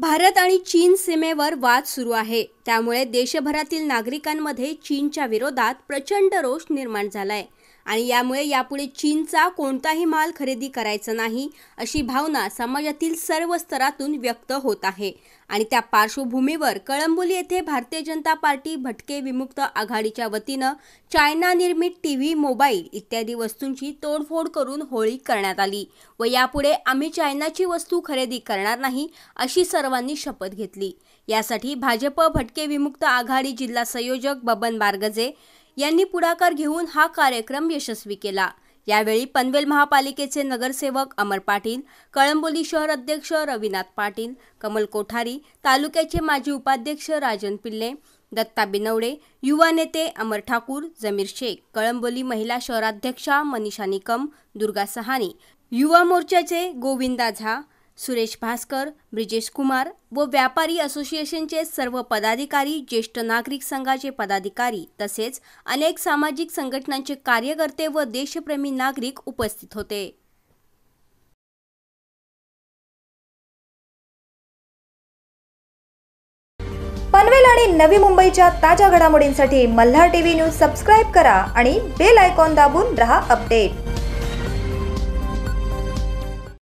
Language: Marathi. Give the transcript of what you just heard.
भारत आणि चीन सीमेवर वाद सुरू आहे त्यामुळे देशभरातील नागरिकांमध्ये चीनच्या विरोधात प्रचंड रोष निर्माण झालाय आणि यामुळे यापुढे चीनचा कोणताही माल खरेदी करायचा नाही अशी भावना समाजातील सर्व स्तरातून व्यक्त होत आहे आणि त्या पार्श्वभूमीवर कळंबोली येथे भारतीय जनता पार्टी भटके विमुक्त आघाडीच्या वतीनं चायना निर्मित टी व्ही मोबाईल इत्यादी वस्तूंची तोडफोड करून होळी करण्यात आली व यापुढे आम्ही चायनाची वस्तू खरेदी करणार नाही अशी सर्वांनी शपथ घेतली यासाठी भाजप भटके विमुक्त आघाडी जिल्हा संयोजक बबन बारगजे यांनी पुढाकार घेऊन हा कार्यक्रम यशस्वी केला यावेळी पनवेल महापालिकेचे नगरसेवक अमर पाटील कळंबोली शहर अध्यक्ष रविनाथ पाटील कमल कोठारी तालुक्याचे माजी उपाध्यक्ष राजन पिल्ले दत्ता बिनवडे युवा नेते अमर ठाकूर जमीर शेख कळंबोली महिला शहराध्यक्षा मनीषा निकम दुर्गा सहानी युवा मोर्चाचे गोविंदा झा सुरेश भास्कर ब्रिजेश कुमार व व्यापारी असोसिएशनचे सर्व पदाधिकारी ज्येष्ठ नागरिक संघाचे पदाधिकारी तसेच अनेक सामाजिक संघटनांचे कार्यकर्ते व देशप्रेमी नागरिक उपस्थित होते पनवेल आणि नवी मुंबईच्या ताज्या घडामोडींसाठी मल्हार टीव्ही न्यूज सबस्क्राईब करा आणि बेल आयकॉन दाबून रहा अपडेट